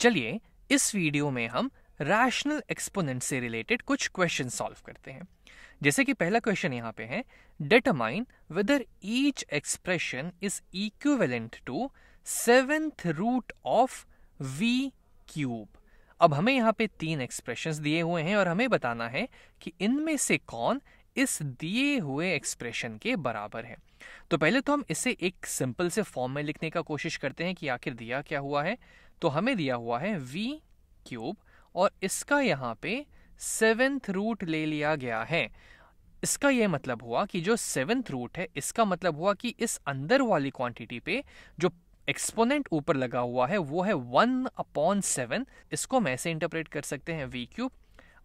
चलिए इस वीडियो में हम रैशनल एक्सपोनेंट से रिलेटेड कुछ क्वेश्चन सॉल्व करते हैं जैसे कि पहला क्वेश्चन यहाँ पे है determine whether each expression is equivalent to seventh root of V cube अब हमें यहाँ पे तीन एक्सप्रेशन दिए हुए हैं और हमें बताना है कि इनमें से कौन इस दिए हुए एक्सप्रेशन के बराबर है तो पहले तो हम इसे एक सिंपल से फॉर्म में लिखने का कोशिश करते हैं कि आखिर दिया क्या हुआ है तो हमें दिया हुआ है वी क्यूब और इसका यहाँ पे सेवेंथ रूट ले लिया गया है इसका यह मतलब हुआ कि जो सेवेंथ रूट है इसका मतलब हुआ कि इस अंदर वाली क्वांटिटी पे जो एक्सपोनेंट ऊपर लगा हुआ है वो है वन अपॉन सेवन इसको हम ऐसे इंटरप्रेट कर सकते हैं वी क्यूब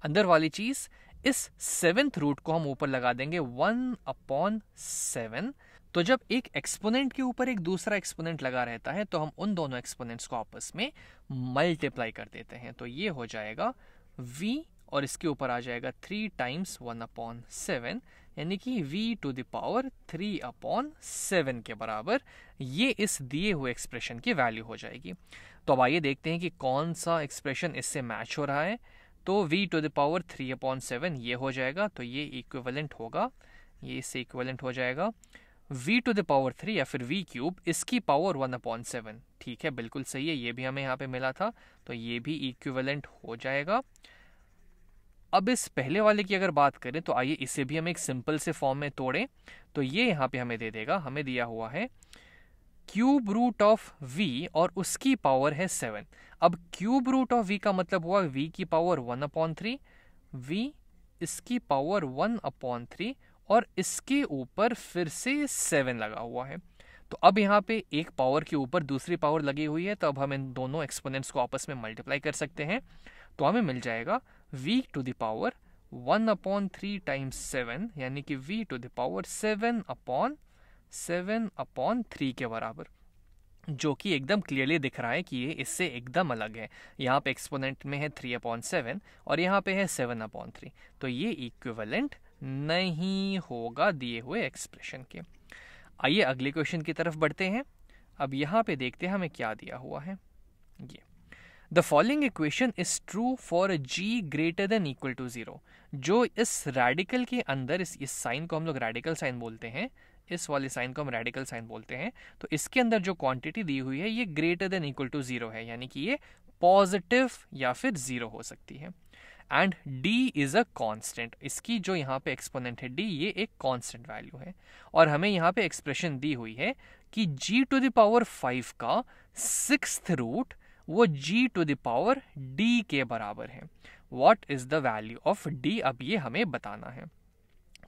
अंदर वाली चीज इस सेवेंथ रूट को हम ऊपर लगा देंगे वन अपॉन सेवन तो जब एक एक्सपोनेंट के ऊपर एक दूसरा एक्सपोनेंट लगा रहता है तो हम उन दोनों एक्सपोनेंट्स को आपस में मल्टीप्लाई कर देते हैं तो ये हो जाएगा v और इसके ऊपर आ जाएगा three times one upon seven यानी कि v to the power three upon seven के बराबर ये इस दिए हुए एक्सप्रेशन की वैल्यू हो जाएगी तो अब आइए देखते हैं कि कौन सा एक्सप्रेशन इससे मैच हो रहा है तो v to the power three upon seven ये हो जाएगा तो ये इक्विवेलेंट होगा ये इससे इक्विवेलेंट हो जाएगा V to the power three या फिर वी क्यूब इसकी पावर वन अपॉइंट सेवन ठीक है बिल्कुल सही है ये भी हमें यहाँ पे मिला था तो ये भी इक्विवेलेंट हो जाएगा अब इस पहले वाले की अगर बात करें तो आइए इसे भी हम एक सिंपल से फॉर्म में तोड़ें तो ये यहाँ पे हमें दे देगा हमें दिया हुआ है क्यूब रूट ऑफ वी और उसकी पावर है सेवन अब क्यूब रूट ऑफ वी का मतलब हुआ वी की power one upon three V इसकी पावर वन अपॉइंट थ्री और इसके ऊपर फिर से सेवन लगा हुआ है तो अब यहाँ पे एक पावर के ऊपर दूसरी पावर लगी हुई है तो अब हम इन दोनों एक्सपोनेंट्स को आपस में मल्टीप्लाई कर सकते हैं तो हमें मिल जाएगा v to the power one upon three times seven यानी कि v to the power seven upon seven upon three के बराबर जो कि एकदम क्लियरली दिख रहा है कि ये इससे एकदम अलग है यहाँ पे एक्सपोनेंट में है थ्री अपॉन सेवन और यहाँ पे है सेवन अपॉन थ्री तो ये इक्विवेलेंट नहीं होगा दिए हुए एक्सप्रेशन के आइए अगले क्वेश्चन की तरफ बढ़ते हैं अब यहां पे देखते हैं हमें क्या दिया हुआ है ये the following equation is true for G greater than equal to zero जो इस रेडिकल के अंदर इस इस साइन को हम लोग रेडिकल साइन बोलते हैं इस वाले साइन को हम रेडिकल साइन बोलते हैं तो इसके अंदर जो क्वांटिटी दी हुई है ये greater than equal to zero है यानी कि ये पॉजिटिव या फिर ज़ीरो हो सकती है and D is a constant इसकी जो यहाँ पे एक्सपोनेंट है डी ये एक कॉन्स्टेंट वैल्यू है और हमें यहाँ पे एक्सप्रेशन दी हुई है कि G to the power five का सिक्स रूट वो G to the power D के बराबर है what is the value of D अब ये हमें बताना है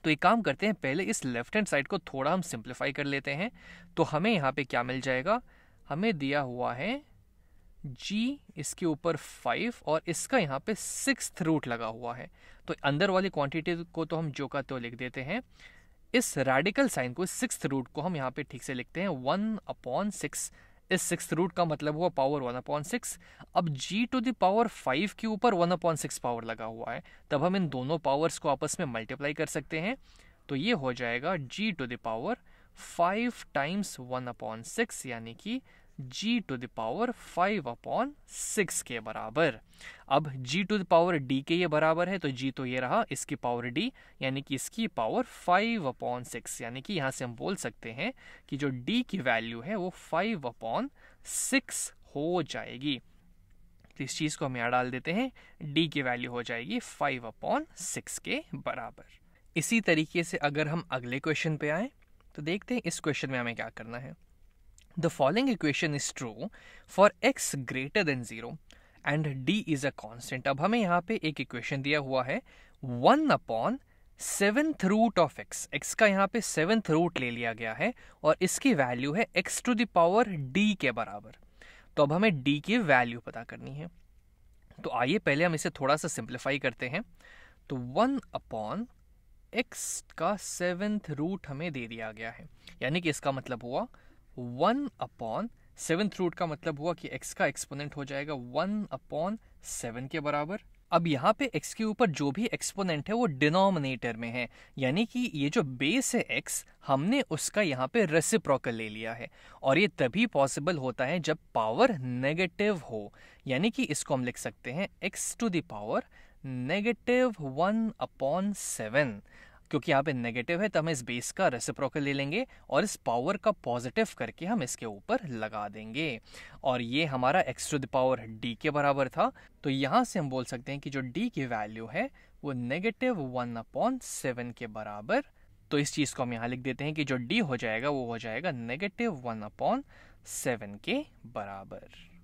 तो एक काम करते हैं पहले इस लेफ्ट हैंड साइड को थोड़ा हम सिंप्लीफाई कर लेते हैं तो हमें यहाँ पे क्या मिल जाएगा हमें दिया हुआ है जी इसके ऊपर फाइव और इसका यहाँ पे सिक्स रूट लगा हुआ है तो अंदर वाली क्वांटिटी को तो हम जो का तो लिख देते हैं इस रेडिकल साइन को सिक्स रूट को हम यहाँ पे ठीक से लिखते हैं वन अपॉन सिक्स इस सिक्स रूट का मतलब हुआ पावर वन अपॉन सिक्स अब G to the power five के ऊपर वन अपॉन सिक्स पावर लगा हुआ है तब हम इन दोनों पावर्स को आपस में मल्टीप्लाई कर सकते हैं तो ये हो जाएगा G to the power five times one upon six यानी कि G to the power five upon six के बराबर अब G to the power D के ये बराबर है तो जी तो ये रहा इसकी पावर डी यानी कि इसकी पावर फाइव अपॉन सिक्स यानी कि यहाँ से हम बोल सकते हैं कि जो डी की वैल्यू है वो फाइव अपॉन सिक्स हो जाएगी तो इस चीज़ को हम यहाँ डाल देते हैं डी की वैल्यू हो जाएगी फाइव अपॉन सिक्स के बराबर इसी तरीके से अगर हम अगले क्वेश्चन पे आए तो देखते हैं इस क्वेश्चन में हमें क्या करना है The following equation is true for x greater than zero and d is a constant अब हमें यहाँ पे एक इक्वेशन दिया हुआ है one upon seventh root of x x का यहाँ पे सेवेंथ रूट ले लिया गया है और इसकी वैल्यू है x टू दावर d के बराबर तो अब हमें d की वैल्यू पता करनी है तो आइए पहले हम इसे थोड़ा सा सिंप्लीफाई करते हैं तो वन अपॉन एक्स का सेवेंथ रूट हमें दे दिया गया है यानी कि इसका मतलब हुआ वन अपॉन सेवन रूट का मतलब हुआ कि एक्स का एक्सपोनेंट हो जाएगा वन अपॉन सेवन के बराबर अब यहाँ पे x के ऊपर जो भी एक्सपोनेंट है वो डिनोमिनेटर में है यानी कि ये जो बेस है x हमने उसका यहाँ पे रेसिप्रोकल ले लिया है और ये तभी पॉसिबल होता है जब पावर नेगेटिव हो यानी कि इसको हम लिख सकते हैं x to the power negative one upon seven क्योंकि यहाँ पे नेगेटिव है तो हम इस बेस का रेसिप्रोकल ले लेंगे और इस पावर का पॉजिटिव करके हम इसके ऊपर लगा देंगे और ये हमारा X to the power D के बराबर था तो यहाँ से हम बोल सकते हैं कि जो डी की वैल्यू है वो नेगेटिव वन अपॉन सेवन के बराबर तो इस चीज़ को हम यहाँ लिख देते हैं कि जो डी हो जाएगा वो हो जाएगा नेगेटिव वन अपॉन सेवन के बराबर